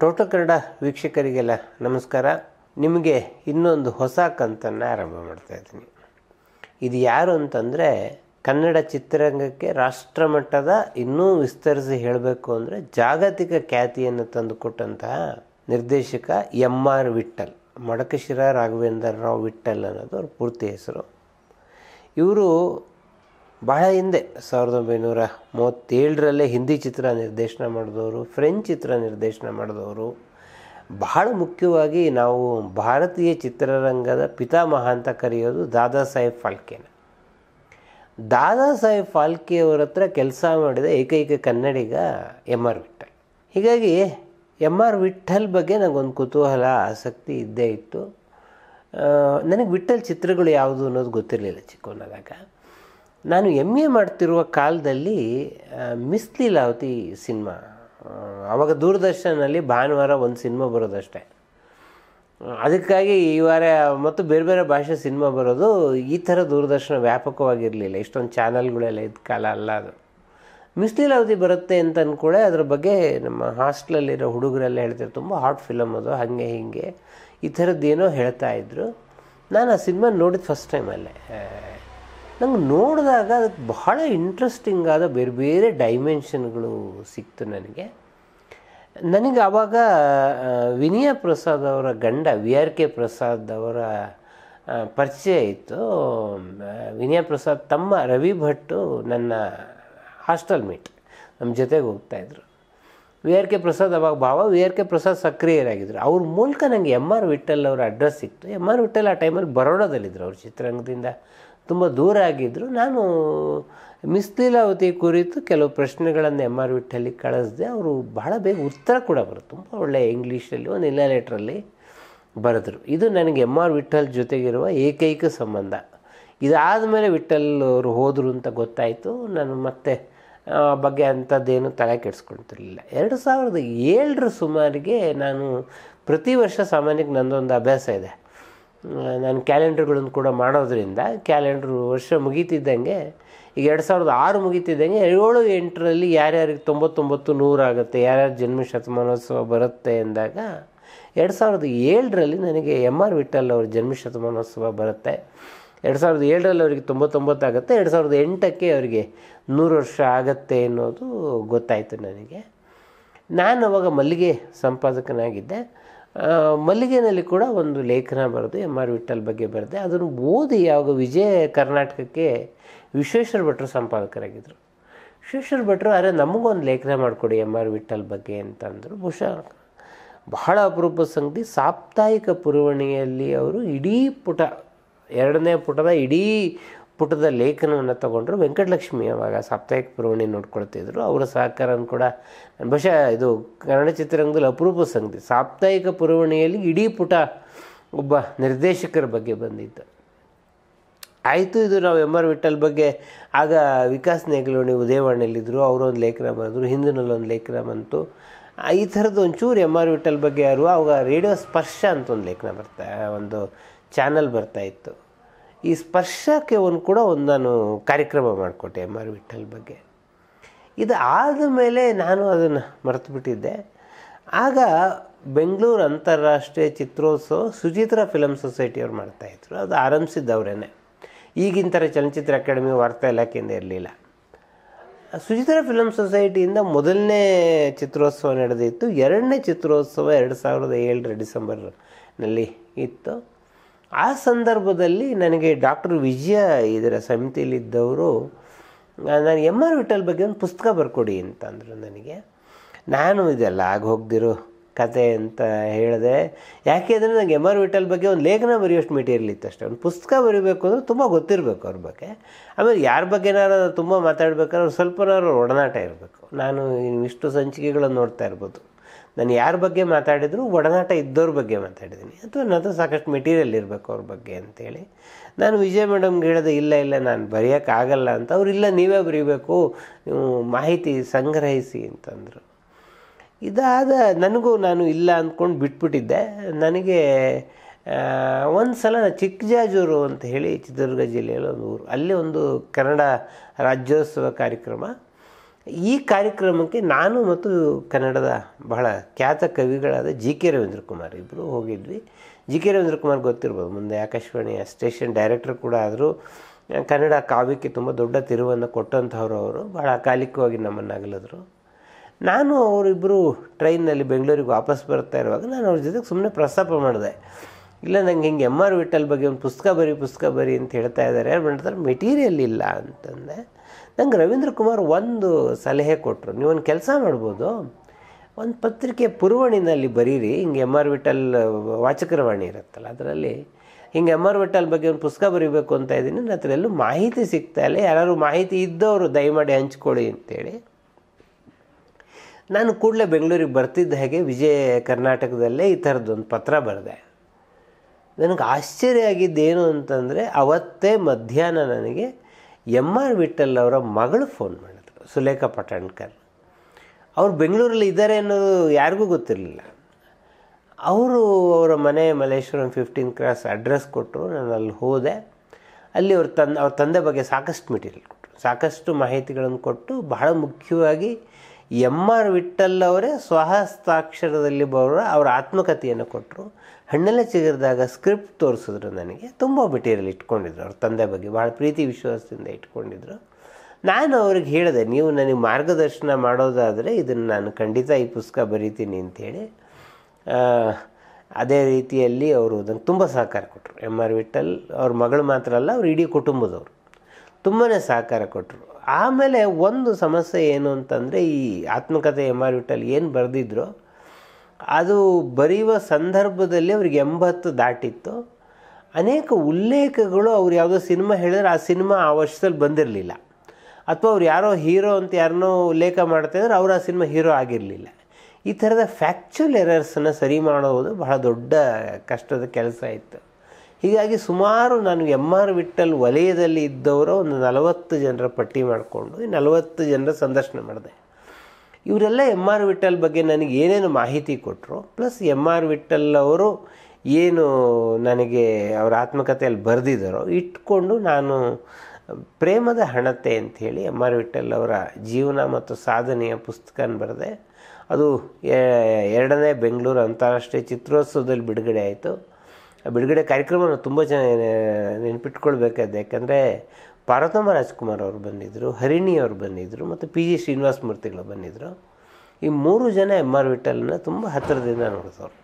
total Kannada ವೀಕ್ಷಕರಿಗೆಲ್ಲ ನಮಸ್ಕಾರ ನಿಮಗೆ ಇನ್ನೊಂದು ಹೊಸ ಕಂತನ್ನು ಆರಂಭ ಮಾಡ್ತಾ ಇದ್ದೀನಿ ಇದು ಯಾರು ಅಂತಂದರೆ ಕನ್ನಡ ಚಿತ್ರರಂಗಕ್ಕೆ ರಾಷ್ಟ್ರಮಟ್ಟದ ಇನ್ನೂ ವಿಸ್ತರಿಸಿ ಹೇಳಬೇಕು ಅಂದರೆ ಜಾಗತಿಕ ಖ್ಯಾತಿಯನ್ನು ತಂದುಕೊಟ್ಟಂತಹ ನಿರ್ದೇಶಕ ಎಂ ಆರ್ ವಿಠಲ್ ಮಡಕಶಿರ ರಾಘವೇಂದ್ರ ರಾವ್ ವಿಠಲ್ ಅನ್ನೋದು ಅವ್ರ ಪೂರ್ತಿ ಹೆಸರು ಇವರು ಬಹಳ ಹಿಂದೆ ಸಾವಿರದ ಒಂಬೈನೂರ ಮೂವತ್ತೇಳರಲ್ಲೇ ಹಿಂದಿ ಚಿತ್ರ ನಿರ್ದೇಶನ ಮಾಡಿದವರು ಫ್ರೆಂಚ್ ಚಿತ್ರ ನಿರ್ದೇಶನ ಮಾಡಿದವರು ಬಹಳ ಮುಖ್ಯವಾಗಿ ನಾವು ಭಾರತೀಯ ಚಿತ್ರರಂಗದ ಪಿತಾಮಹ ಅಂತ ಕರೆಯೋದು ದಾದಾ ಸಾಹೇಬ್ ಫಾಲ್ಕೆನ ದಾದಾ ಸಾಹೇಬ್ ಫಾಲ್ಕೆಯವರ ಹತ್ರ ಕೆಲಸ ಮಾಡಿದ ಏಕೈಕ ಕನ್ನಡಿಗ ಎಮ್ ಆರ್ ವಿಠಲ್ ಹೀಗಾಗಿ ಎಮ್ ಆರ್ ವಿಠಲ್ ಬಗ್ಗೆ ನನಗೊಂದು ಕುತೂಹಲ ಆಸಕ್ತಿ ಇದ್ದೇ ಇತ್ತು ನನಗೆ ವಿಠಲ್ ಚಿತ್ರಗಳು ಯಾವುದು ಅನ್ನೋದು ಗೊತ್ತಿರಲಿಲ್ಲ ಚಿಕ್ಕವನಾದಾಗ ನಾನು ಎಮ್ ಎ ಮಾಡ್ತಿರುವ ಕಾಲದಲ್ಲಿ ಮಿಸ್ ಲೀಲಾವತಿ ಸಿನಿಮಾ ಆವಾಗ ದೂರದರ್ಶನಲ್ಲಿ ಭಾನುವಾರ ಒಂದು ಸಿನಿಮಾ ಬರೋದಷ್ಟೇ ಅದಕ್ಕಾಗಿ ಈ ವಾರ ಮತ್ತು ಬೇರೆ ಬೇರೆ ಭಾಷೆ ಸಿನಿಮಾ ಬರೋದು ಈ ಥರ ದೂರದರ್ಶನ ವ್ಯಾಪಕವಾಗಿರಲಿಲ್ಲ ಇಷ್ಟೊಂದು ಚಾನಲ್ಗಳೆಲ್ಲ ಇದ್ದ ಕಾಲ ಅಲ್ಲ ಅದು ಮಿಸ್ ಲೀಲಾವತಿ ಬರುತ್ತೆ ಅಂತ ಅಂದ್ಕೊಳ್ಳೆ ಅದ್ರ ಬಗ್ಗೆ ನಮ್ಮ ಹಾಸ್ಟ್ಲಲ್ಲಿರೋ ಹುಡುಗರೆಲ್ಲ ಹೇಳ್ತಾರೆ ತುಂಬ ಹಾಟ್ ಫಿಲಮ್ ಅದು ಹಾಗೆ ಹೀಗೆ ಈ ಥರದ್ದೇನೋ ಹೇಳ್ತಾ ಇದ್ದರು ನಾನು ಆ ಸಿನಿಮಾ ನೋಡಿದ ಫಸ್ಟ್ ಟೈಮಲ್ಲೇ ನಂಗೆ ನೋಡಿದಾಗ ಅದಕ್ಕೆ ಬಹಳ ಇಂಟ್ರೆಸ್ಟಿಂಗ್ ಆದ ಬೇರೆ ಬೇರೆ ಡೈಮೆನ್ಷನ್ಗಳು ಸಿಕ್ತು ನನಗೆ ನನಗೆ ಆವಾಗ ವಿನಯ ಪ್ರಸಾದ್ ಅವರ ಗಂಡ ವಿ ಆರ್ ಕೆ ಪ್ರಸಾದ್ ಅವರ ಪರಿಚಯ ಇತ್ತು ವಿನಯ ಪ್ರಸಾದ್ ತಮ್ಮ ರವಿ ಭಟ್ಟು ನನ್ನ ಹಾಸ್ಟೆಲ್ ಮೀಟ್ ನಮ್ಮ ಜೊತೆಗೆ ಹೋಗ್ತಾಯಿದ್ರು ವಿ ಆರ್ ಕೆ ಪ್ರಸಾದ್ ಅವಾಗ ಭಾವ ವಿ ಆರ್ ಕೆ ಪ್ರಸಾದ್ ಸಕ್ರಿಯರಾಗಿದ್ದರು ಅವ್ರ ಮೂಲಕ ನನಗೆ ಎಮ್ ಆರ್ ವಿಠಲ್ ಅವರ ಅಡ್ರೆಸ್ ಸಿಕ್ತು ಎಮ್ ಆರ್ ವಿಠಲ್ ಆ ಟೈಮಲ್ಲಿ ಬರೋಡದಲ್ಲಿದ್ದರು ಅವ್ರು ಚಿತ್ರರಂಗದಿಂದ ತುಂಬ ದೂರ ಆಗಿದ್ದರು ನಾನು ಮಿಸ್ಲೀಲಾವತಿ ಕುರಿತು ಕೆಲವು ಪ್ರಶ್ನೆಗಳನ್ನು ಎಮ್ ಆರ್ ವಿಠಲ್ಲಿ ಕಳಿಸ್ದೆ ಅವರು ಬಹಳ ಬೇಗ ಉತ್ತರ ಕೂಡ ಬರುತ್ತೆ ತುಂಬ ಒಳ್ಳೆಯ ಇಂಗ್ಲೀಷಲ್ಲಿ ಒಂದು ಇನ್ನ ಲೆಟ್ರಲ್ಲಿ ಬರೆದರು ಇದು ನನಗೆ ಎಮ್ ಆರ್ ವಿಠಲ್ ಜೊತೆಗಿರುವ ಏಕೈಕ ಸಂಬಂಧ ಇದಾದ ಮೇಲೆ ವಿಠಲ್ ಅವರು ಹೋದರು ಅಂತ ಗೊತ್ತಾಯಿತು ನಾನು ಮತ್ತೆ ಬಗ್ಗೆ ಅಂಥದ್ದೇನು ತಲೆ ಕೆಡಿಸ್ಕೊಳ್ತಿರ್ಲಿಲ್ಲ ಎರಡು ಸಾವಿರದ ಏಳರ ಸುಮಾರಿಗೆ ನಾನು ಪ್ರತಿ ವರ್ಷ ಸಾಮಾನ್ಯಕ್ಕೆ ನನ್ನದೊಂದು ಅಭ್ಯಾಸ ಇದೆ ನಾನು ಕ್ಯಾಲೆಂಡ್ರ್ಗಳನ್ನು ಕೂಡ ಮಾಡೋದರಿಂದ ಕ್ಯಾಲೆಂಡ್ರು ವರ್ಷ ಮುಗೀತಿದ್ದಂಗೆ ಈಗ ಎರಡು ಸಾವಿರದ ಆರು ಮುಗೀತಿದ್ದಂಗೆ ಏಳು ಎಂಟರಲ್ಲಿ ಯಾರ್ಯಾರಿಗೆ ತೊಂಬತ್ತೊಂಬತ್ತು ಆಗುತ್ತೆ ಯಾರ್ಯಾರು ಜನ್ಮ ಶತಮಾನೋತ್ಸವ ಬರುತ್ತೆ ಎಂದಾಗ ಎರಡು ಸಾವಿರದ ಏಳರಲ್ಲಿ ನನಗೆ ಎಮ್ ಆರ್ ವಿಠಲ್ ಅವ್ರ ಜನ್ಮ ಶತಮಾನೋತ್ಸವ ಬರುತ್ತೆ ಎರಡು ಸಾವಿರದ ಏಳರಲ್ಲಿ ಅವರಿಗೆ ತೊಂಬತ್ತೊಂಬತ್ತು ಆಗುತ್ತೆ ಎರಡು ಸಾವಿರದ ಎಂಟಕ್ಕೆ ಅವರಿಗೆ ನೂರು ವರ್ಷ ಆಗತ್ತೆ ಅನ್ನೋದು ಗೊತ್ತಾಯಿತು ನನಗೆ ನಾನು ಅವಾಗ ಮಲ್ಲಿಗೆ ಸಂಪಾದಕನಾಗಿದ್ದೆ ಮಲ್ಲಿಗೆನಲ್ಲಿ ಕೂಡ ಒಂದು ಲೇಖನ ಬರೆದು ಎಮ್ ಆರ್ ವಿಠಲ್ ಬಗ್ಗೆ ಬರೆದೆ ಅದನ್ನು ಓದಿ ಯಾವಾಗ ವಿಜಯ ಕರ್ನಾಟಕಕ್ಕೆ ವಿಶ್ವೇಶ್ವರ ಭಟ್ರು ಸಂಪಾದಕರಾಗಿದ್ದರು ವಿಶ್ವೇಶ್ವರ ಭಟ್ರು ಅರೆ ನಮಗೊಂದು ಲೇಖನ ಮಾಡಿಕೊಡಿ ಎಮ್ ಆರ್ ವಿಠಲ್ ಬಗ್ಗೆ ಅಂತಂದರು ಬಹುಶಃ ಬಹಳ ಅಪರೂಪ ಸಂಗತಿ ಸಾಪ್ತಾಹಿಕ ಪುರವಣಿಯಲ್ಲಿ ಅವರು ಇಡೀ ಪುಟ ಎರಡನೇ ಪುಟದ ಇಡೀ ಪುಟದ ಲೇಖನವನ್ನು ತಗೊಂಡ್ರು ವೆಂಕಟಲಕ್ಷ್ಮಿ ಅವಾಗ ಸಾಪ್ತಾಹಿಕ ಪುರವಣಿ ನೋಡ್ಕೊಳ್ತಿದ್ರು ಅವರ ಸಹಕಾರನ ಕೂಡ ಬಹುಶಃ ಇದು ಕನ್ನಡ ಚಿತ್ರರಂಗದಲ್ಲಿ ಅಪರೂಪ ಸಂಗತಿ ಸಾಪ್ತಾಹಿಕ ಪುರವಣಿಯಲ್ಲಿ ಇಡೀ ಪುಟ ಒಬ್ಬ ನಿರ್ದೇಶಕರ ಬಗ್ಗೆ ಬಂದಿತ್ತು ಆಯಿತು ಇದು ನಾವು ಎಮ್ ಆರ್ ವಿಠಲ್ ಬಗ್ಗೆ ಆಗ ವಿಕಾಸ್ ನೇಗಲೋಣಿ ಉದಯವಾಣಿಯಲ್ಲಿದ್ದರು ಅವರೊಂದು ಲೇಖನ ಹಿಂದಿನಲ್ಲಿ ಹಿಂದಿನಲ್ಲೊಂದು ಲೇಖನ ಬಂತು ಈ ಥರದ್ದು ಒಂಚೂರು ಎಮ್ ಆರ್ ವಿಠಲ್ ಬಗ್ಗೆ ಯಾರು ಅವಾಗ ರೇಡಿಯೋ ಸ್ಪರ್ಶ ಅಂತ ಒಂದು ಲೇಖನ ಬರ್ತಾ ಒಂದು ಚಾನಲ್ ಬರ್ತಾ ಇತ್ತು ಈ ಸ್ಪರ್ಶಕ್ಕೆ ಒಂದು ಕೂಡ ಒಂದು ನಾನು ಕಾರ್ಯಕ್ರಮ ಮಾಡಿಕೊಟ್ಟೆ ಎಮ್ ಆರ್ ವಿಠಲ್ ಬಗ್ಗೆ ಇದು ಆದ ಮೇಲೆ ನಾನು ಅದನ್ನು ಮರೆತು ಬಿಟ್ಟಿದ್ದೆ ಆಗ ಬೆಂಗಳೂರು ಅಂತಾರಾಷ್ಟ್ರೀಯ ಚಿತ್ರೋತ್ಸವ ಸುಚಿತ್ರ ಫಿಲಮ್ ಸೊಸೈಟಿಯವ್ರು ಮಾಡ್ತಾಯಿದ್ರು ಅದು ಆರಂಭಿಸಿದ್ದವ್ರೇ ಈಗಿನ ಥರ ಚಲನಚಿತ್ರ ಅಕಾಡೆಮಿ ವಾರ್ತಾ ಇಲಾಖೆಯಿಂದ ಇರಲಿಲ್ಲ ಸುಚಿತ್ರ ಫಿಲಮ್ ಸೊಸೈಟಿಯಿಂದ ಮೊದಲನೇ ಚಿತ್ರೋತ್ಸವ ನಡೆದಿತ್ತು ಎರಡನೇ ಚಿತ್ರೋತ್ಸವ ಎರಡು ಸಾವಿರದ ಏಳರ ಡಿಸೆಂಬರ್ನಲ್ಲಿ ಇತ್ತು ಆ ಸಂದರ್ಭದಲ್ಲಿ ನನಗೆ ಡಾಕ್ಟರ್ ವಿಜಯ ಇದರ ಸಮಿತಿಯಲ್ಲಿದ್ದವರು ನಾನು ಎಮ್ ಆರ್ ವಿಠಲ್ ಬಗ್ಗೆ ಒಂದು ಪುಸ್ತಕ ಬರ್ಕೊಡಿ ಅಂತಂದರು ನನಗೆ ನಾನು ಇದೆಲ್ಲ ಆಗ ಹೋಗ್ದಿರೋ ಕತೆ ಅಂತ ಹೇಳಿದೆ ಯಾಕೆ ಅಂದರೆ ನನಗೆ ಎಮ್ ಆರ್ ವಿಠಲ್ ಬಗ್ಗೆ ಒಂದು ಲೇಖನ ಬರೆಯುವಷ್ಟು ಮೆಟೀರಿಯಲ್ ಇತ್ತು ಅಷ್ಟೇ ಒಂದು ಪುಸ್ತಕ ಬರೀಬೇಕು ಅಂದರೆ ತುಂಬ ಗೊತ್ತಿರಬೇಕು ಅವ್ರ ಬಗ್ಗೆ ಆಮೇಲೆ ಯಾರ ಬಗ್ಗೆ ಏನಾರು ತುಂಬ ಮಾತಾಡ್ಬೇಕಾದ್ರೆ ಸ್ವಲ್ಪನಾರು ಒಡನಾಟ ಇರಬೇಕು ನಾನು ಇಷ್ಟು ಸಂಚಿಕೆಗಳನ್ನು ನೋಡ್ತಾ ಇರ್ಬೋದು ನಾನು ಯಾರ ಬಗ್ಗೆ ಮಾತಾಡಿದ್ರು ಒಡನಾಟ ಇದ್ದವ್ರ ಬಗ್ಗೆ ಮಾತಾಡಿದ್ದೀನಿ ಅಥವಾ ನಾನು ಸಾಕಷ್ಟು ಮೆಟೀರಿಯಲ್ ಇರಬೇಕು ಅವ್ರ ಬಗ್ಗೆ ಅಂತೇಳಿ ನಾನು ವಿಜಯ್ ಮೇಡಮ್ಗೆ ಹೇಳೋದು ಇಲ್ಲ ಇಲ್ಲ ನಾನು ಬರೆಯೋಕ್ಕಾಗಲ್ಲ ಅಂತ ಅವ್ರು ಇಲ್ಲ ನೀವೇ ಬರೀಬೇಕು ನೀವು ಮಾಹಿತಿ ಸಂಗ್ರಹಿಸಿ ಅಂತಂದರು ಇದಾದ ನನಗೂ ನಾನು ಇಲ್ಲ ಅಂದ್ಕೊಂಡು ಬಿಟ್ಬಿಟ್ಟಿದ್ದೆ ನನಗೆ ಒಂದು ಸಲ ಚಿಕ್ಕಜಾಜೂರು ಅಂತ ಹೇಳಿ ಚಿತ್ರದುರ್ಗ ಜಿಲ್ಲೆಯಲ್ಲಿ ಒಂದು ಊರು ಅಲ್ಲಿ ಒಂದು ಕನ್ನಡ ರಾಜ್ಯೋತ್ಸವ ಕಾರ್ಯಕ್ರಮ ಈ ಕಾರ್ಯಕ್ರಮಕ್ಕೆ ನಾನು ಮತ್ತು ಕನ್ನಡದ ಬಹಳ ಖ್ಯಾತ ಕವಿಗಳಾದ ಜಿ ಕೆ ರವೀಂದ್ರ ಕುಮಾರ್ ಇಬ್ಬರು ಹೋಗಿದ್ವಿ ಜಿ ಕೆ ರವೀಂದ್ರ ಕುಮಾರ್ ಗೊತ್ತಿರ್ಬೋದು ಮುಂದೆ ಆಕಾಶವಾಣಿಯ ಸ್ಟೇಷನ್ ಡೈರೆಕ್ಟರ್ ಕೂಡ ಆದರೂ ಕನ್ನಡ ಕಾವ್ಯಕ್ಕೆ ತುಂಬ ದೊಡ್ಡ ತಿರುವನ್ನು ಕೊಟ್ಟಂಥವ್ರು ಅವರು ಭಾಳ ಅಕಾಲಿಕವಾಗಿ ನಮ್ಮನ್ನು ಅಗಲಿದ್ರು ನಾನು ಅವರಿಬ್ಬರು ಟ್ರೈನಲ್ಲಿ ಬೆಂಗಳೂರಿಗೆ ವಾಪಸ್ ಬರ್ತಾ ಇರುವಾಗ ನಾನು ಅವ್ರ ಜೊತೆಗೆ ಸುಮ್ಮನೆ ಪ್ರಸ್ತಾಪ ಮಾಡಿದೆ ಇಲ್ಲ ನಂಗೆ ಹಿಂಗೆ ಎಮ್ ಆರ್ ವಿಠಲ್ ಬಗ್ಗೆ ಒಂದು ಪುಸ್ತಕ ಬರೀ ಪುಸ್ತಕ ಬರೀ ಅಂತ ಹೇಳ್ತಾ ಇದ್ದಾರೆ ಯಾರು ಮಾಡ್ತಾರೆ ಮೆಟೀರಿಯಲ್ ಇಲ್ಲ ಅಂತಂದೆ ನಂಗೆ ರವೀಂದ್ರ ಕುಮಾರ್ ಒಂದು ಸಲಹೆ ಕೊಟ್ಟರು ನೀವೊಂದು ಕೆಲಸ ಮಾಡ್ಬೋದು ಒಂದು ಪತ್ರಿಕೆ ಪುರವಣಿನಲ್ಲಿ ಬರೀರಿ ಹಿಂಗೆ ಎಮ್ ಆರ್ ವಿಠಲ್ ವಾಚಕರವಾಣಿ ಇರುತ್ತಲ್ಲ ಅದರಲ್ಲಿ ಹಿಂಗೆ ಎಮ್ ಆರ್ ವಿಠಲ್ ಬಗ್ಗೆ ಒಂದು ಪುಸ್ತಕ ಬರೀಬೇಕು ಅಂತ ಇದ್ದೀನಿ ನನ್ನ ಹತ್ರ ಎಲ್ಲೂ ಮಾಹಿತಿ ಸಿಗ್ತಾ ಇಲ್ಲ ಯಾರು ಮಾಹಿತಿ ಇದ್ದವರು ದಯಮಾಡಿ ಹಂಚ್ಕೊಳ್ಳಿ ಅಂತೇಳಿ ನಾನು ಕೂಡಲೇ ಬೆಂಗಳೂರಿಗೆ ಬರ್ತಿದ್ದ ಹಾಗೆ ವಿಜಯ ಕರ್ನಾಟಕದಲ್ಲೇ ಈ ಥರದ್ದೊಂದು ಪತ್ರ ಬರೆದೆ ನನಗೆ ಆಶ್ಚರ್ಯ ಆಗಿದ್ದೇನು ಅಂತಂದರೆ ಅವತ್ತೇ ಮಧ್ಯಾಹ್ನ ನನಗೆ ಎಮ್ ಆರ್ ವಿಠಲ್ ಅವರ ಮಗಳು ಫೋನ್ ಮಾಡಿದ್ರು ಸುಲೇಖಾ ಪಟಣ್ಕರ್ ಅವರು ಬೆಂಗಳೂರಲ್ಲಿ ಇದ್ದಾರೆ ಅನ್ನೋದು ಯಾರಿಗೂ ಗೊತ್ತಿರಲಿಲ್ಲ ಅವರು ಅವರ ಮನೆ ಮಲ್ಲೇಶ್ವರಂ ಫಿಫ್ಟೀನ್ ಕ್ರಾಸ್ ಅಡ್ರೆಸ್ ಕೊಟ್ಟರು ನಾನು ಅಲ್ಲಿ ಹೋದೆ ಅಲ್ಲಿ ಅವ್ರ ತಂದೆ ಅವ್ರ ತಂದೆ ಬಗ್ಗೆ ಸಾಕಷ್ಟು ಮೆಟೀರಿಯಲ್ ಕೊಟ್ಟರು ಸಾಕಷ್ಟು ಮಾಹಿತಿಗಳನ್ನು ಕೊಟ್ಟು ಬಹಳ ಮುಖ್ಯವಾಗಿ ಎಮ್ ಆರ್ ವಿಠಲ್ ಅವರೇ ಸ್ವಹಸ್ತಾಕ್ಷರದಲ್ಲಿ ಬರೋ ಅವರ ಆತ್ಮಕಥೆಯನ್ನು ಕೊಟ್ಟರು ಹಣ್ಣೆಲ್ಲ ಚಿಗಿರಿದಾಗ ಸ್ಕ್ರಿಪ್ಟ್ ತೋರಿಸಿದ್ರು ನನಗೆ ತುಂಬ ಮೆಟೀರಿಯಲ್ ಇಟ್ಕೊಂಡಿದ್ರು ಅವ್ರ ತಂದೆ ಬಗ್ಗೆ ಭಾಳ ಪ್ರೀತಿ ವಿಶ್ವಾಸದಿಂದ ಇಟ್ಕೊಂಡಿದ್ರು ನಾನು ಅವ್ರಿಗೆ ಹೇಳಿದೆ ನೀವು ನನಗೆ ಮಾರ್ಗದರ್ಶನ ಮಾಡೋದಾದರೆ ಇದನ್ನು ನಾನು ಖಂಡಿತ ಈ ಪುಸ್ತಕ ಬರೀತೀನಿ ಅಂಥೇಳಿ ಅದೇ ರೀತಿಯಲ್ಲಿ ಅವರು ಅದನ್ನು ತುಂಬ ಸಹಕಾರ ಕೊಟ್ಟರು ಎಮ್ ಆರ್ ವಿಠಲ್ ಅವ್ರ ಮಗಳು ಮಾತ್ರ ಅಲ್ಲ ಅವ್ರ ಇಡೀ ಕುಟುಂಬದವರು ತುಂಬಾ ಸಹಕಾರ ಕೊಟ್ಟರು ಆಮೇಲೆ ಒಂದು ಸಮಸ್ಯೆ ಏನು ಅಂತಂದರೆ ಈ ಆತ್ಮಕಥೆ ಎಮ್ ಆರ್ ವಿಟಲ್ ಏನು ಬರೆದಿದ್ರು ಅದು ಬರೆಯುವ ಸಂದರ್ಭದಲ್ಲಿ ಅವ್ರಿಗೆ ಎಂಬತ್ತು ದಾಟಿತ್ತು ಅನೇಕ ಉಲ್ಲೇಖಗಳು ಅವ್ರು ಯಾವುದೋ ಸಿನಿಮಾ ಹೇಳಿದ್ರೆ ಆ ಸಿನಿಮಾ ಆ ವರ್ಷದಲ್ಲಿ ಬಂದಿರಲಿಲ್ಲ ಅಥವಾ ಅವ್ರು ಯಾರೋ ಹೀರೋ ಅಂತ ಯಾರನ್ನೋ ಉಲ್ಲೇಖ ಮಾಡ್ತಾಯಿದ್ರೆ ಅವ್ರು ಆ ಸಿನಿಮಾ ಹೀರೋ ಆಗಿರಲಿಲ್ಲ ಈ ಥರದ ಫ್ಯಾಕ್ಚುಲ್ ಎರರ್ಸನ್ನು ಸರಿ ಮಾಡೋದು ಬಹಳ ದೊಡ್ಡ ಕಷ್ಟದ ಕೆಲಸ ಇತ್ತು ಹೀಗಾಗಿ ಸುಮಾರು ನಾನು ಎಮ್ ಆರ್ ವಿಠಲ್ ವಲಯದಲ್ಲಿ ಇದ್ದವರ ಒಂದು ನಲವತ್ತು ಜನರ ಪಟ್ಟಿ ಮಾಡಿಕೊಂಡು ನಲವತ್ತು ಜನರ ಸಂದರ್ಶನ ಮಾಡಿದೆ ಇವರೆಲ್ಲ ಎಮ್ ಆರ್ ವಿಠಲ್ ಬಗ್ಗೆ ನನಗೆ ಏನೇನು ಮಾಹಿತಿ ಕೊಟ್ಟರು ಪ್ಲಸ್ ಎಮ್ ಆರ್ ವಿಠಲ್ ಅವರು ಏನು ನನಗೆ ಅವರ ಆತ್ಮಕಥೆಯಲ್ಲಿ ಬರೆದಿದ್ದಾರೋ ಇಟ್ಕೊಂಡು ನಾನು ಪ್ರೇಮದ ಹಣತೆ ಅಂಥೇಳಿ ಎಮ್ ಆರ್ ವಿಠಲ್ ಅವರ ಜೀವನ ಮತ್ತು ಸಾಧನೆಯ ಪುಸ್ತಕನ ಬರೆದೆ ಅದು ಎರಡನೇ ಬೆಂಗಳೂರು ಅಂತಾರಾಷ್ಟ್ರೀಯ ಚಿತ್ರೋತ್ಸವದಲ್ಲಿ ಬಿಡುಗಡೆ ಆಯಿತು ಬಿಡುಗಡೆ ಕಾರ್ಯಕ್ರಮನ ತುಂಬ ಜನ ನೆನಪಿಟ್ಕೊಳ್ಬೇಕಾದ ಯಾಕಂದರೆ ಪಾರ್ವತಮ್ಮ ರಾಜ್ಕುಮಾರ್ ಅವರು ಬಂದಿದ್ದರು ಹರಿಣಿ ಅವರು ಬಂದಿದ್ದರು ಮತ್ತು ಪಿ ಜಿ ಶ್ರೀನಿವಾಸ ಮೂರ್ತಿಗಳು ಬಂದಿದ್ದರು ಈ ಮೂರು ಜನ ಎಮ್ ಆರ್ ವಿಠಲನ್ನ ತುಂಬ ಹತ್ತಿರದಿಂದ ನೋಡಿದವರು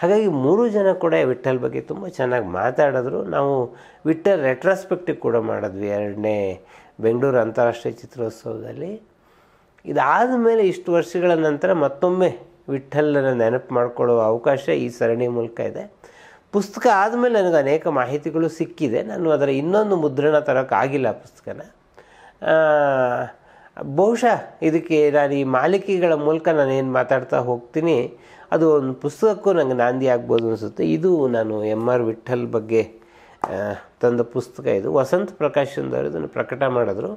ಹಾಗಾಗಿ ಮೂರು ಜನ ಕೂಡ ವಿಠಲ್ ಬಗ್ಗೆ ತುಂಬ ಚೆನ್ನಾಗಿ ಮಾತಾಡಿದ್ರು ನಾವು ವಿಠಲ್ ರೆಟ್ರಾಸ್ಪೆಕ್ಟಿವ್ ಕೂಡ ಮಾಡಿದ್ವಿ ಎರಡನೇ ಬೆಂಗಳೂರು ಅಂತಾರಾಷ್ಟ್ರೀಯ ಚಿತ್ರೋತ್ಸವದಲ್ಲಿ ಇದಾದ ಮೇಲೆ ಇಷ್ಟು ವರ್ಷಗಳ ನಂತರ ಮತ್ತೊಮ್ಮೆ ವಿಠ್ಠಲನ್ನು ನೆನಪು ಮಾಡಿಕೊಳ್ಳುವ ಅವಕಾಶ ಈ ಸರಣಿ ಮೂಲಕ ಇದೆ ಪುಸ್ತಕ ಆದಮೇಲೆ ನನಗೆ ಅನೇಕ ಮಾಹಿತಿಗಳು ಸಿಕ್ಕಿದೆ ನಾನು ಅದರ ಇನ್ನೊಂದು ಮುದ್ರಣ ತರೋಕ್ಕಾಗಿಲ್ಲ ಪುಸ್ತಕನ ಬಹುಶಃ ಇದಕ್ಕೆ ನಾನು ಈ ಮಾಲಿಕೆಗಳ ಮೂಲಕ ನಾನು ಏನು ಮಾತಾಡ್ತಾ ಹೋಗ್ತೀನಿ ಅದು ಒಂದು ಪುಸ್ತಕಕ್ಕೂ ನನಗೆ ನಾಂದಿ ಆಗ್ಬೋದು ಅನಿಸುತ್ತೆ ಇದು ನಾನು ಎಮ್ ಆರ್ ವಿಠಲ್ ಬಗ್ಗೆ ತಂದ ಪುಸ್ತಕ ಇದು ವಸಂತ ಪ್ರಕಾಶನದವರು ಇದನ್ನು ಪ್ರಕಟ ಮಾಡಿದ್ರು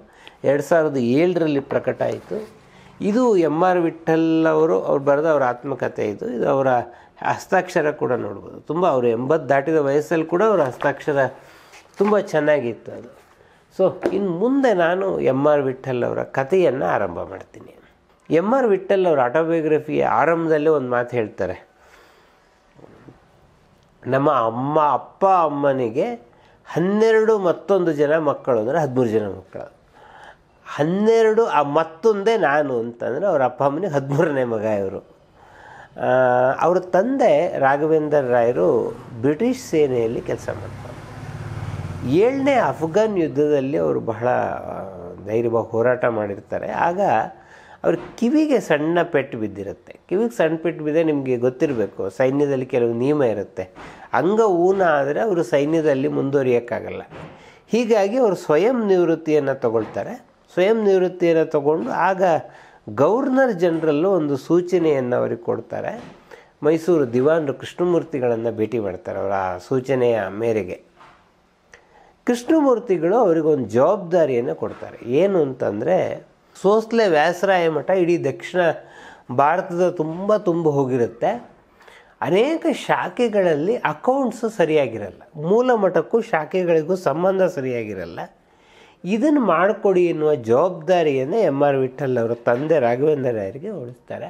ಎರಡು ಸಾವಿರದ ಏಳರಲ್ಲಿ ಪ್ರಕಟ ಆಯಿತು ಇದು ಎಮ್ ಆರ್ ವಿಠಲ್ ಅವರು ಅವ್ರು ಬರೆದ ಅವರ ಆತ್ಮಕಥೆ ಇದು ಇದು ಅವರ ಹಸ್ತಾಕ್ಷರ ಕೂಡ ನೋಡ್ಬೋದು ತುಂಬ ಅವರು ಎಂಬತ್ತು ದಾಟಿದ ವಯಸ್ಸಲ್ಲಿ ಕೂಡ ಅವರ ಹಸ್ತಾಕ್ಷರ ತುಂಬ ಚೆನ್ನಾಗಿತ್ತು ಅದು ಸೊ ಇನ್ನು ಮುಂದೆ ನಾನು ಎಮ್ ಆರ್ ವಿಠಲ್ ಅವರ ಕಥೆಯನ್ನು ಆರಂಭ ಮಾಡ್ತೀನಿ ಎಮ್ ಆರ್ ವಿಠಲ್ ಅವರ ಆಟೋಬಯೋಗ್ರಫಿಯ ಆರಂಭದಲ್ಲೇ ಒಂದು ಮಾತು ಹೇಳ್ತಾರೆ ನಮ್ಮ ಅಮ್ಮ ಅಪ್ಪ ಅಮ್ಮನಿಗೆ ಹನ್ನೆರಡು ಮತ್ತೊಂದು ಜನ ಮಕ್ಕಳು ಅಂದರೆ ಹದಿಮೂರು ಜನ ಮಕ್ಕಳು ಹನ್ನೆರಡು ಆ ಮತ್ತೊಂದೇ ನಾನು ಅಂತಂದರೆ ಅವರ ಅಪ್ಪ ಅಮ್ಮನಿಗೆ ಹದಿಮೂರನೇ ಮಗ ಇವರು ಅವರ ತಂದೆ ರಾಘವೇಂದ್ರ ರಾಯರು ಬ್ರಿಟಿಷ್ ಸೇನೆಯಲ್ಲಿ ಕೆಲಸ ಮಾಡ್ತಾರೆ ಏಳನೇ ಅಫ್ಘಾನ್ ಯುದ್ಧದಲ್ಲಿ ಅವರು ಬಹಳ ಧೈರ್ಯ ಹೋರಾಟ ಮಾಡಿರ್ತಾರೆ ಆಗ ಅವರು ಕಿವಿಗೆ ಸಣ್ಣ ಪೆಟ್ಟು ಬಿದ್ದಿರುತ್ತೆ ಕಿವಿಗೆ ಸಣ್ಣ ಪೆಟ್ಟು ಬಿದ್ದರೆ ನಿಮಗೆ ಗೊತ್ತಿರಬೇಕು ಸೈನ್ಯದಲ್ಲಿ ಕೆಲವು ನಿಯಮ ಇರುತ್ತೆ ಅಂಗ ಊನ ಆದರೆ ಅವರು ಸೈನ್ಯದಲ್ಲಿ ಮುಂದುವರಿಯೋಕ್ಕಾಗಲ್ಲ ಹೀಗಾಗಿ ಅವರು ಸ್ವಯಂ ನಿವೃತ್ತಿಯನ್ನು ತಗೊಳ್ತಾರೆ ಸ್ವಯಂ ನಿವೃತ್ತಿಯನ್ನು ತಗೊಂಡು ಆಗ ಗವರ್ನರ್ ಜನರಲ್ಲು ಒಂದು ಸೂಚನೆಯನ್ನು ಅವ್ರಿಗೆ ಕೊಡ್ತಾರೆ ಮೈಸೂರು ದಿವಾನರು ಕೃಷ್ಣಮೂರ್ತಿಗಳನ್ನು ಭೇಟಿ ಮಾಡ್ತಾರೆ ಅವರ ಆ ಸೂಚನೆಯ ಮೇರೆಗೆ ಕೃಷ್ಣಮೂರ್ತಿಗಳು ಅವರಿಗೊಂದು ಜವಾಬ್ದಾರಿಯನ್ನು ಕೊಡ್ತಾರೆ ಏನು ಅಂತಂದರೆ ಸೋಸ್ಲೆ ವ್ಯಾಸರಾಯ ಮಠ ಇಡೀ ದಕ್ಷಿಣ ಭಾರತದ ತುಂಬ ತುಂಬ ಹೋಗಿರುತ್ತೆ ಅನೇಕ ಶಾಖೆಗಳಲ್ಲಿ ಅಕೌಂಟ್ಸು ಸರಿಯಾಗಿರಲ್ಲ ಮೂಲ ಮಠಕ್ಕೂ ಶಾಖೆಗಳಿಗೂ ಸಂಬಂಧ ಸರಿಯಾಗಿರಲ್ಲ ಇದನ್ನು ಮಾಡಿಕೊಡಿ ಎನ್ನುವ ಜವಾಬ್ದಾರಿಯನ್ನು ಎಮ್ ಆರ್ ವಿಠಲ್ ಅವರ ತಂದೆ ರಾಘವೇಂದ್ರ ರಾಯರಿಗೆ ಉಳಿಸ್ತಾರೆ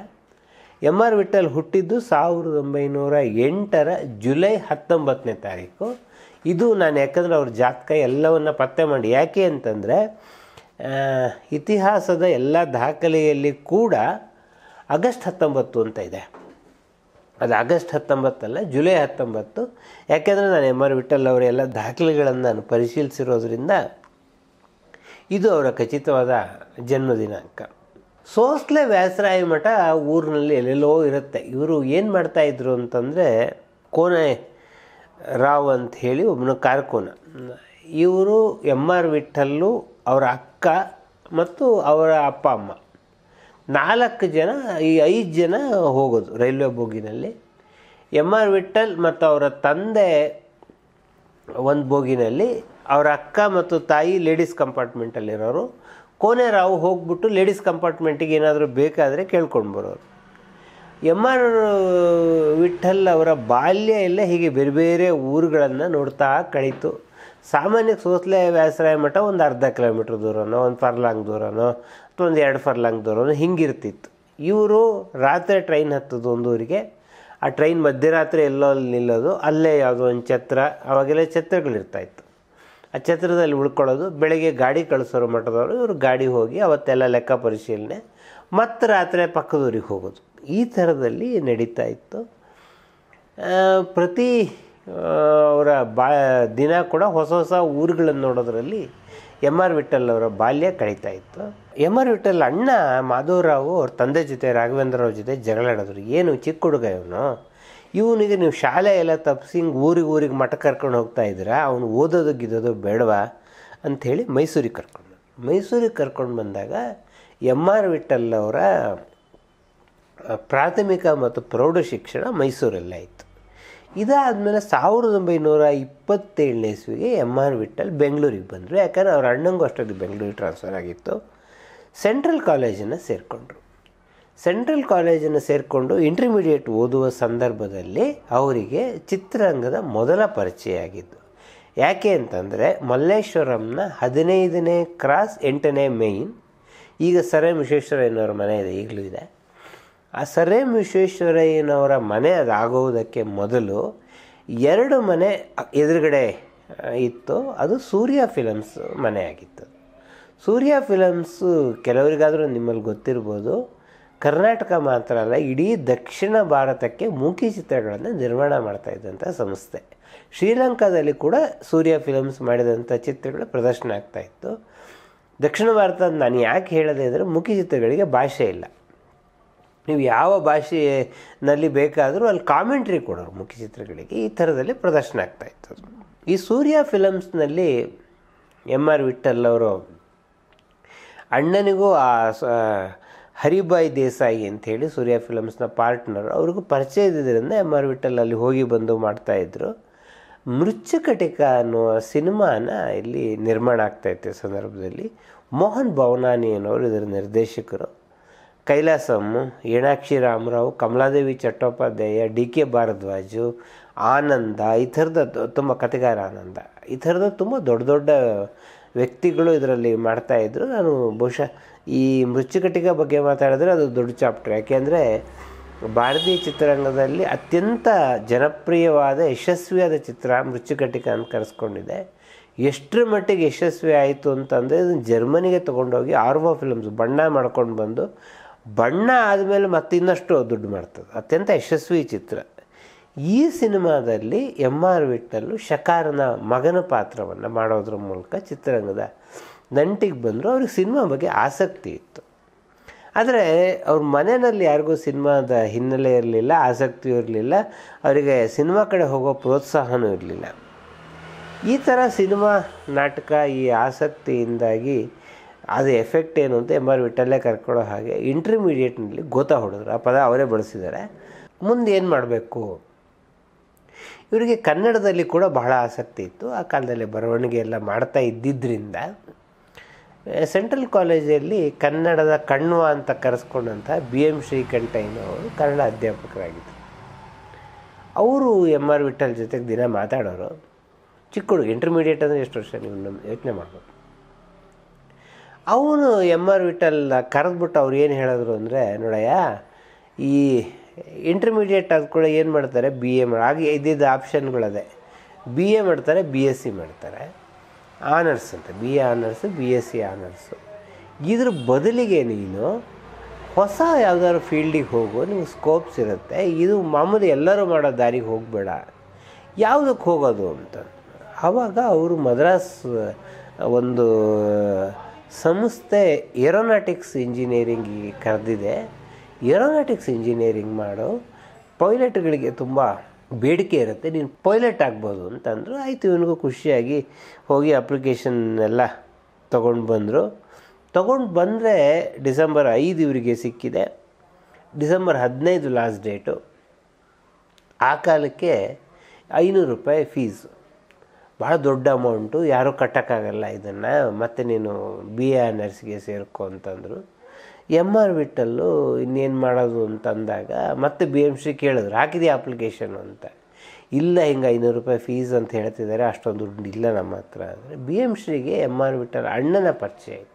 ಎಮ್ ಆರ್ ವಿಠಲ್ ಹುಟ್ಟಿದ್ದು ಸಾವಿರದ ಒಂಬೈನೂರ ಎಂಟರ ಜುಲೈ ಹತ್ತೊಂಬತ್ತನೇ ತಾರೀಕು ಇದು ನಾನು ಯಾಕಂದರೆ ಅವ್ರ ಜಾತಕ ಎಲ್ಲವನ್ನು ಪತ್ತೆ ಮಾಡಿ ಯಾಕೆ ಅಂತಂದರೆ ಇತಿಹಾಸದ ಎಲ್ಲ ದಾಖಲೆಯಲ್ಲಿ ಕೂಡ ಆಗಸ್ಟ್ ಹತ್ತೊಂಬತ್ತು ಅಂತ ಇದೆ ಅದು ಆಗಸ್ಟ್ ಹತ್ತೊಂಬತ್ತಲ್ಲ ಜುಲೈ ಹತ್ತೊಂಬತ್ತು ಯಾಕೆಂದರೆ ನಾನು ಎಮ್ ಆರ್ ವಿಠಲ್ ಅವರ ಎಲ್ಲ ದಾಖಲೆಗಳನ್ನು ನಾನು ಪರಿಶೀಲಿಸಿರೋದ್ರಿಂದ ಇದು ಅವರ ಖಚಿತವಾದ ಜನ್ಮ ದಿನಾಂಕ ಸೋಸ್ಲೆ ವ್ಯಾಸರಾಯ ಮಠ ಊರಿನಲ್ಲಿ ಎಲ್ಲೆಲ್ಲೋ ಇರುತ್ತೆ ಇವರು ಏನು ಮಾಡ್ತಾಯಿದ್ರು ಅಂತಂದರೆ ಕೋನೆ ರಾವ್ ಅಂತ ಹೇಳಿ ಒಬ್ಬನ ಕಾರ್ಕೋನ ಇವರು ಎಮ್ ಆರ್ ವಿಠಲ್ಲು ಅವರ ಅಕ್ಕ ಮತ್ತು ಅವರ ಅಪ್ಪ ಅಮ್ಮ ನಾಲ್ಕು ಜನ ಈ ಐದು ಜನ ಹೋಗೋದು ರೈಲ್ವೆ ಬೋಗಿನಲ್ಲಿ ಎಮ್ ಆರ್ ವಿಠಲ್ ಮತ್ತು ಅವರ ತಂದೆ ಒಂದು ಬೋಗಿನಲ್ಲಿ ಅವರ ಅಕ್ಕ ಮತ್ತು ತಾಯಿ ಲೇಡೀಸ್ ಕಂಪಾರ್ಟ್ಮೆಂಟಲ್ಲಿರೋರು ಕೋನೆ ರಾವು ಹೋಗ್ಬಿಟ್ಟು ಲೇಡೀಸ್ ಕಂಪಾರ್ಟ್ಮೆಂಟಿಗೆ ಏನಾದರೂ ಬೇಕಾದರೆ ಕೇಳ್ಕೊಂಡು ಬರೋರು ಎಮ್ ಆರ್ ವಿಠಲ್ ಅವರ ಬಾಲ್ಯ ಎಲ್ಲ ಹೀಗೆ ಬೇರೆ ಬೇರೆ ಊರುಗಳನ್ನು ನೋಡ್ತಾ ಕಳೀತು ಸಾಮಾನ್ಯ ಸೋಸ್ಲೆ ವ್ಯಾಸರಾಯ ಮಠ ಒಂದು ಅರ್ಧ ಕಿಲೋಮೀಟ್ರ್ ದೂರನೋ ಒಂದು ಫರ್ಲಾಂಗ್ ದೂರನೋ ಅಥವಾ ಒಂದು ಎರಡು ಫರ್ಲಾಂಗ್ ದೂರನೋ ಹಿಂಗಿರ್ತಿತ್ತು ಇವರು ರಾತ್ರಿ ಟ್ರೈನ್ ಹತ್ತೋದು ಒಂದು ಊರಿಗೆ ಆ ಟ್ರೈನ್ ಮಧ್ಯರಾತ್ರಿ ಎಲ್ಲೋ ಅಲ್ಲಿ ನಿಲ್ಲೋದು ಅಲ್ಲೇ ಯಾವುದೋ ಒಂದು ಛತ್ರ ಅವಾಗೆಲ್ಲ ಛತ್ರಗಳಿರ್ತಾಯಿತ್ತು ಆ ಛತ್ರದಲ್ಲಿ ಉಳ್ಕೊಳ್ಳೋದು ಬೆಳಗ್ಗೆ ಗಾಡಿ ಕಳಿಸೋರು ಮಠದವರು ಇವರು ಗಾಡಿ ಹೋಗಿ ಅವತ್ತೆಲ್ಲ ಲೆಕ್ಕ ಪರಿಶೀಲನೆ ಮತ್ತೆ ರಾತ್ರಿ ಪಕ್ಕದೂರಿಗೆ ಹೋಗೋದು ಈ ಥರದಲ್ಲಿ ನಡೀತಾ ಇತ್ತು ಪ್ರತಿ ಅವರ ಬಾ ದಿನ ಕೂಡ ಹೊಸ ಹೊಸ ಊರುಗಳನ್ನು ನೋಡೋದ್ರಲ್ಲಿ ಎಮ್ ಆರ್ ವಿಠಲ್ ಅವರ ಬಾಲ್ಯ ಕಳೀತಾ ಇತ್ತು ಎಮ್ ಆರ್ ವಿಠಲ್ ಅಣ್ಣ ಮಾಧವರಾವು ಅವ್ರ ತಂದೆ ಜೊತೆ ರಾಘವೇಂದ್ರರಾವ್ ಜೊತೆ ಜಗಳಾಡೋದ್ರು ಏನು ಚಿಕ್ಕ ಹುಡುಗ ಇವನು ಇವನಿಗೆ ನೀವು ಶಾಲೆ ಎಲ್ಲ ತಪ್ಪಿಸಿ ಹಿಂಗೆ ಊರಿಗೆ ಊರಿಗೆ ಮಠ ಕರ್ಕೊಂಡು ಹೋಗ್ತಾ ಇದ್ದೀರಾ ಅವನು ಓದೋದು ಗಿದೋದು ಬೇಡವಾ ಅಂಥೇಳಿ ಮೈಸೂರಿಗೆ ಕರ್ಕೊಂಡು ಮೈಸೂರಿಗೆ ಕರ್ಕೊಂಡು ಬಂದಾಗ ಎಮ್ ಆರ್ ವಿಠಲ್ ಅವರ ಪ್ರಾಥಮಿಕ ಮತ್ತು ಪ್ರೌಢ ಶಿಕ್ಷಣ ಮೈಸೂರಲ್ಲೇ ಆಯಿತು ಇದಾದಮೇಲೆ ಸಾವಿರದ ಒಂಬೈನೂರ ಇಪ್ಪತ್ತೇಳನೇ ಇಸ್ವಿಗೆ ಎಮ್ ಆರ್ ವಿಠಲ್ ಬೆಂಗಳೂರಿಗೆ ಬಂದರು ಯಾಕಂದರೆ ಅವ್ರ ಅಣ್ಣಂಗೂ ಅಷ್ಟೊತ್ತಿಗೆ ಬೆಂಗಳೂರಿಗೆ ಟ್ರಾನ್ಸ್ಫರ್ ಆಗಿತ್ತು ಸೆಂಟ್ರಲ್ ಕಾಲೇಜನ್ನು ಸೇರಿಕೊಂಡ್ರು ಸೆಂಟ್ರಲ್ ಕಾಲೇಜನ್ನು ಸೇರಿಕೊಂಡು ಇಂಟರ್ಮೀಡಿಯೇಟ್ ಓದುವ ಸಂದರ್ಭದಲ್ಲಿ ಅವರಿಗೆ ಚಿತ್ರರಂಗದ ಮೊದಲ ಪರಿಚಯ ಆಗಿದ್ದು ಯಾಕೆ ಅಂತಂದರೆ ಮಲ್ಲೇಶ್ವರಂನ ಹದಿನೈದನೇ ಕ್ರಾಸ್ ಎಂಟನೇ ಮೇಯ್ನ್ ಈಗ ಸರ್ ವಿಶ್ವೇಶ್ವರಯ್ಯನವರ ಮನೆ ಇದೆ ಈಗಲೂ ಇದೆ ಆ ಸರ್ ವಿಶ್ವೇಶ್ವರಯ್ಯನವರ ಮನೆ ಅದಾಗೋದಕ್ಕೆ ಮೊದಲು ಎರಡು ಮನೆ ಎದುರುಗಡೆ ಇತ್ತು ಅದು ಸೂರ್ಯ ಫಿಲಮ್ಸ್ ಮನೆ ಆಗಿತ್ತು ಸೂರ್ಯ ಫಿಲಮ್ಸು ಕೆಲವರಿಗಾದರೂ ನಿಮ್ಮಲ್ಲಿ ಗೊತ್ತಿರ್ಬೋದು ಕರ್ನಾಟಕ ಮಾತ್ರ ಅಲ್ಲ ಇಡೀ ದಕ್ಷಿಣ ಭಾರತಕ್ಕೆ ಮೂಕಿ ಚಿತ್ರಗಳನ್ನು ನಿರ್ಮಾಣ ಮಾಡ್ತಾ ಇದ್ದಂಥ ಸಂಸ್ಥೆ ಶ್ರೀಲಂಕಾದಲ್ಲಿ ಕೂಡ ಸೂರ್ಯ ಫಿಲಮ್ಸ್ ಮಾಡಿದಂಥ ಚಿತ್ರಗಳು ಪ್ರದರ್ಶನ ಇತ್ತು ದಕ್ಷಿಣ ಭಾರತ ನಾನು ಯಾಕೆ ಹೇಳದೆ ಅಂದರೆ ಮುಖಿ ಚಿತ್ರಗಳಿಗೆ ಭಾಷೆ ಇಲ್ಲ ನೀವು ಯಾವ ಭಾಷೆಯಲ್ಲಿ ಬೇಕಾದರೂ ಅಲ್ಲಿ ಕಾಮೆಂಟ್ರಿ ಕೊಡೋರು ಮುಖಿ ಚಿತ್ರಗಳಿಗೆ ಈ ಥರದಲ್ಲಿ ಪ್ರದರ್ಶನ ಆಗ್ತಾಯಿತ್ತು ಈ ಸೂರ್ಯ ಫಿಲಮ್ಸ್ನಲ್ಲಿ ಎಮ್ ಆರ್ ವಿಠಲ್ ಅವರು ಅಣ್ಣನಿಗೂ ಆ ಹರಿಬಾಯ್ ದೇಸಾಯಿ ಅಂತ ಹೇಳಿ ಸೂರ್ಯ ಫಿಲಮ್ಸ್ನ ಪಾರ್ಟ್ನರ್ ಅವ್ರಿಗೂ ಪರಿಚಯ ಇದ್ದಿದ್ದರಿಂದ ಎಮ್ ಆರ್ ವಿಠಲ್ ಅಲ್ಲಿ ಹೋಗಿ ಬಂದು ಮಾಡ್ತಾಯಿದ್ರು ಮೃಚ್ಛಕಟಿಕ ಅನ್ನುವ ಸಿನಿಮಾನ ಇಲ್ಲಿ ನಿರ್ಮಾಣ ಆಗ್ತಾ ಇತ್ತು ಸಂದರ್ಭದಲ್ಲಿ ಮೋಹನ್ ಭವನಾನಿ ಅನ್ನೋರು ಇದರ ನಿರ್ದೇಶಕರು ಕೈಲಾಸಮ್ ಏಣಾಕ್ಷಿ ರಾಮರಾವ್ ಕಮಲಾದೇವಿ ಚಟ್ಟೋಪಾಧ್ಯಾಯ ಡಿ ಕೆ ಭಾರದ್ವಾಜು ಆನಂದ ಈ ಥರದ ತುಂಬ ಕಥೆಗಾರ ಆನಂದ ಈ ಥರದ ತುಂಬ ದೊಡ್ಡ ದೊಡ್ಡ ವ್ಯಕ್ತಿಗಳು ಇದರಲ್ಲಿ ಮಾಡ್ತಾಯಿದ್ರು ನಾನು ಬಹುಶಃ ಈ ಮೃಚ್ಚುಕಟಿಕ ಬಗ್ಗೆ ಮಾತಾಡಿದ್ರೆ ಅದು ದೊಡ್ಡ ಚಾಪ್ಟರ್ ಯಾಕೆಂದರೆ ಭಾರತೀಯ ಚಿತ್ರರಂಗದಲ್ಲಿ ಅತ್ಯಂತ ಜನಪ್ರಿಯವಾದ ಯಶಸ್ವಿಯಾದ ಚಿತ್ರ ಮೃಚ್ಚುಕಟಿಕ ಅಂತ ಕರೆಸ್ಕೊಂಡಿದೆ ಎಷ್ಟರ ಮಟ್ಟಿಗೆ ಯಶಸ್ವಿ ಆಯಿತು ಅಂತಂದರೆ ಇದನ್ನು ಜರ್ಮನಿಗೆ ತೊಗೊಂಡೋಗಿ ಆರ್ವೋ ಫಿಲಮ್ಸ್ ಬಣ್ಣ ಮಾಡ್ಕೊಂಡು ಬಂದು ಬಣ್ಣ ಆದಮೇಲೆ ಮತ್ತೆ ಇನ್ನಷ್ಟು ದುಡ್ಡು ಮಾಡ್ತದೆ ಅತ್ಯಂತ ಯಶಸ್ವಿ ಚಿತ್ರ ಈ ಸಿನಿಮಾದಲ್ಲಿ ಎಮ್ ಆರ್ ವಿಟ್ಟಲ್ಲು ಶಕಾರನ ಮಗನ ಪಾತ್ರವನ್ನು ಮಾಡೋದ್ರ ಮೂಲಕ ಚಿತ್ರರಂಗದ ನಂಟಿಗೆ ಬಂದರು ಅವ್ರಿಗೆ ಸಿನಿಮಾ ಬಗ್ಗೆ ಆಸಕ್ತಿ ಇತ್ತು ಆದರೆ ಅವ್ರ ಮನೆಯಲ್ಲಿ ಯಾರಿಗೂ ಸಿನಿಮಾದ ಹಿನ್ನೆಲೆ ಇರಲಿಲ್ಲ ಆಸಕ್ತಿಯೂ ಇರಲಿಲ್ಲ ಅವರಿಗೆ ಸಿನಿಮಾ ಕಡೆ ಹೋಗೋ ಪ್ರೋತ್ಸಾಹನೂ ಇರಲಿಲ್ಲ ಈ ಥರ ಸಿನಿಮಾ ನಾಟಕ ಈ ಆಸಕ್ತಿಯಿಂದಾಗಿ ಅದು ಎಫೆಕ್ಟ್ ಏನು ಅಂತ ಎಮ್ ಆರ್ ವಿಠಲ್ಲೇ ಕರ್ಕೊಳ್ಳೋ ಹಾಗೆ ಇಂಟರ್ಮೀಡಿಯೇಟ್ನಲ್ಲಿ ಗೋತಾ ಹೊಡೆದ್ರು ಆ ಪದ ಅವರೇ ಬಳಸಿದ್ದಾರೆ ಮುಂದೆ ಏನು ಮಾಡಬೇಕು ಇವರಿಗೆ ಕನ್ನಡದಲ್ಲಿ ಕೂಡ ಬಹಳ ಆಸಕ್ತಿ ಇತ್ತು ಆ ಕಾಲದಲ್ಲಿ ಬರವಣಿಗೆ ಎಲ್ಲ ಮಾಡ್ತಾ ಇದ್ದಿದ್ದರಿಂದ ಸೆಂಟ್ರಲ್ ಕಾಲೇಜಲ್ಲಿ ಕನ್ನಡದ ಕಣ್ವ ಅಂತ ಕರೆಸ್ಕೊಂಡಂಥ ಬಿ ಎಂ ಶ್ರೀಕಂಠಯ್ಯನವರು ಕನ್ನಡ ಅಧ್ಯಾಪಕರಾಗಿದ್ದರು ಅವರು ಎಮ್ ಆರ್ ವಿಠಲ್ ಜೊತೆಗೆ ದಿನ ಮಾತಾಡೋರು ಚಿಕ್ಕ ಹುಡುಗ ಇಂಟರ್ಮೀಡಿಯೇಟ್ ಅಂದರೆ ಎಷ್ಟು ವರ್ಷ ನೀವು ನಮ್ಮ ಯೋಚನೆ ಮಾಡ್ಬೋದು ಅವನು ಎಮ್ ಆರ್ ವಿಠಲ್ ಕರೆದ್ಬಿಟ್ಟು ಅವ್ರು ಏನು ಹೇಳಿದ್ರು ಅಂದರೆ ನೋಡಯ್ಯ ಈ ಇಂಟರ್ಮೀಡಿಯೇಟ್ ಆದ ಕೂಡ ಏನು ಮಾಡ್ತಾರೆ ಬಿ ಎ ಮಾಡಿ ಹಾಗೆ ಇದ್ದಿದ್ದ ಆಪ್ಷನ್ಗಳದೇ ಬಿ ಎ ಮಾಡ್ತಾರೆ ಬಿ ಎಸ್ ಸಿ ಮಾಡ್ತಾರೆ ಆನರ್ಸ್ ಅಂತ B A honours B S C honours ಇದ್ರ ಬದಲಿಗೆ ನೀನು ಹೊಸ ಯಾವ್ದಾದ್ರು ಫೀಲ್ಡಿಗೆ ಹೋಗು ನಿಮ್ಗೆ ಸ್ಕೋಪ್ಸ್ ಇರುತ್ತೆ ಇದು ಮಾಮೂಲಿ ಎಲ್ಲರೂ ಮಾಡೋ ದಾರಿಗೆ ಹೋಗಬೇಡ ಯಾವುದಕ್ಕೆ ಹೋಗೋದು ಅಂತ ಆವಾಗ ಅವರು ಮದ್ರಾಸ್ ಒಂದು ಸಂಸ್ಥೆ ಏರೋನಾಟಿಕ್ಸ್ ಇಂಜಿನಿಯರಿಂಗಿಗೆ ಕರೆದಿದೆ ಏರೋನಾಟಿಕ್ಸ್ ಇಂಜಿನಿಯರಿಂಗ್ ಮಾಡೋ ಪೈಲಟ್ಗಳಿಗೆ ತುಂಬ ಬೇಡಿಕೆ ಇರುತ್ತೆ ನೀನು ಪೈಲಟ್ ಆಗ್ಬೋದು ಅಂತಂದರು ಆಯಿತು ಇವನಿಗೂ ಖುಷಿಯಾಗಿ ಹೋಗಿ ಅಪ್ಲಿಕೇಶನ್ ಎಲ್ಲ ತೊಗೊಂಡು ಬಂದರು ತೊಗೊಂಡು ಬಂದರೆ ಡಿಸೆಂಬರ್ ಐದು ಇವರಿಗೆ ಸಿಕ್ಕಿದೆ ಡಿಸೆಂಬರ್ ಹದಿನೈದು ಲಾಸ್ಟ್ ಡೇಟು ಆ ಕಾಲಕ್ಕೆ ಐನೂರು ರೂಪಾಯಿ ಫೀಸು ಭಾಳ ದೊಡ್ಡ ಅಮೌಂಟು ಯಾರೂ ಕಟ್ಟೋಕ್ಕಾಗಲ್ಲ ಇದನ್ನು ಮತ್ತು ನೀನು ಬಿ ಎ ಆನರ್ಸ್ಗೆ ಸೇರ್ಕೊ ಅಂತಂದರು ಎಮ್ ಆರ್ ವಿಟ್ಟಲ್ಲೂ ಇನ್ನೇನು ಮಾಡೋದು ಅಂತಂದಾಗ ಮತ್ತೆ ಬಿ ಎಮ್ ಸಿ ಕೇಳಿದ್ರು ಹಾಕಿದೆಯಾ ಅಪ್ಲಿಕೇಶನ್ ಅಂತ ಇಲ್ಲ ಹಿಂಗೆ ಐನೂರು ರೂಪಾಯಿ ಫೀಸ್ ಅಂತ ಹೇಳ್ತಿದ್ದಾರೆ ಅಷ್ಟೊಂದು ದುಡ್ಡು ಇಲ್ಲ ನಮ್ಮ ಹತ್ರ ಅಂದರೆ ಬಿ ಎಮ್ ಶ್ರೀಗೆ ಎಮ್ ಆರ್ ವಿಟ್ಟಲ್ ಅಣ್ಣನ ಪರಿಚಯ ಆಯಿತು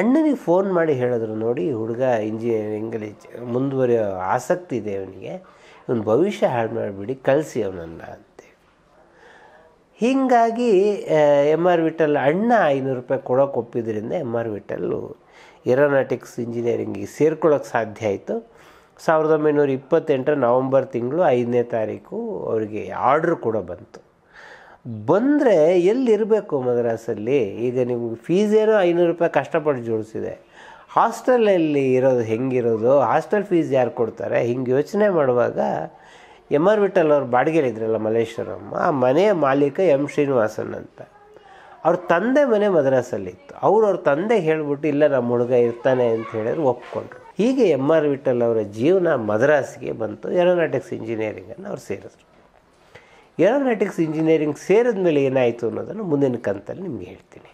ಅಣ್ಣನಿಗೆ ಫೋನ್ ಮಾಡಿ ಹೇಳಿದ್ರು ನೋಡಿ ಹುಡುಗ ಇಂಜಿನಿಯರಿಂಗಲ್ಲಿ ಮುಂದುವರಿಯೋ ಆಸಕ್ತಿ ಇದೆ ಅವನಿಗೆ ಇವನು ಭವಿಷ್ಯ ಹಾಳು ಮಾಡಿಬಿಡಿ ಕಳಿಸಿ ಅವನನ್ನು ಅಂತೆ ಹೀಗಾಗಿ ಎಮ್ ಆರ್ ವಿಟ್ಟಲ್ ಅಣ್ಣ ಐನೂರು ರೂಪಾಯಿ ಕೊಡೋಕೆ ಒಪ್ಪಿದ್ರಿಂದ ಎಮ್ ಆರ್ ವಿಟ್ಟಲ್ಲು ಏರೋನಾಟಿಕ್ಸ್ ಇಂಜಿನಿಯರಿಂಗಿಗೆ ಸೇರ್ಕೊಳ್ಳೋಕ್ಕೆ ಸಾಧ್ಯ ಆಯಿತು ಸಾವಿರದ ಒಂಬೈನೂರ ಇಪ್ಪತ್ತೆಂಟರ ನವಂಬರ್ ತಿಂಗಳು ಐದನೇ ತಾರೀಕು ಅವರಿಗೆ ಆರ್ಡ್ರ್ ಕೂಡ ಬಂತು ಬಂದರೆ ಎಲ್ಲಿರಬೇಕು ಮದ್ರಾಸಲ್ಲಿ ಈಗ ನಿಮ್ಗೆ ಫೀಸೇನೋ ಐನೂರು ರೂಪಾಯಿ ಕಷ್ಟಪಟ್ಟು ಜೋಡಿಸಿದೆ ಹಾಸ್ಟೆಲಲ್ಲಿ ಇರೋದು ಹೆಂಗಿರೋದು ಹಾಸ್ಟೆಲ್ ಫೀಸ್ ಯಾರು ಕೊಡ್ತಾರೆ ಹಿಂಗೆ ಯೋಚನೆ ಮಾಡುವಾಗ ಎಮ್ ಆರ್ ವಿಠಲ್ ಅವ್ರ ಬಾಡಿಗೆಲಿದ್ರಲ್ಲ ಮಲ್ಲೇಶ್ವರಮ್ಮ ಆ ಮನೆಯ ಮಾಲೀಕ ಎಂ ಶ್ರೀನಿವಾಸನ್ ಅಂತ ಅವ್ರ ತಂದೆ ಮನೆ ಮದ್ರಾಸಲ್ಲಿತ್ತು ಅವ್ರು ಅವ್ರ ತಂದೆ ಹೇಳ್ಬಿಟ್ಟು ಇಲ್ಲ ನಮ್ಮ ಹುಡುಗ ಇರ್ತಾನೆ ಅಂತ ಹೇಳಿದ್ರು ಒಪ್ಕೊಂಡ್ರು ಹೀಗೆ ಎಮ್ ಆರ್ ವಿಠಲ್ ಅವರ ಜೀವನ ಮದ್ರಾಸ್ಗೆ ಬಂತು ಏರೋನಾಟಿಕ್ಸ್ ಇಂಜಿನಿಯರಿಂಗನ್ನು ಅವ್ರು ಸೇರಿದ್ರು ಏರೋನಾಟಿಕ್ಸ್ ಇಂಜಿನಿಯರಿಂಗ್ ಸೇರಿದ ಮೇಲೆ ಏನಾಯಿತು ಅನ್ನೋದನ್ನು ಮುಂದಿನ ಕಂತಲ್ಲಿ ನಿಮಗೆ ಹೇಳ್ತೀನಿ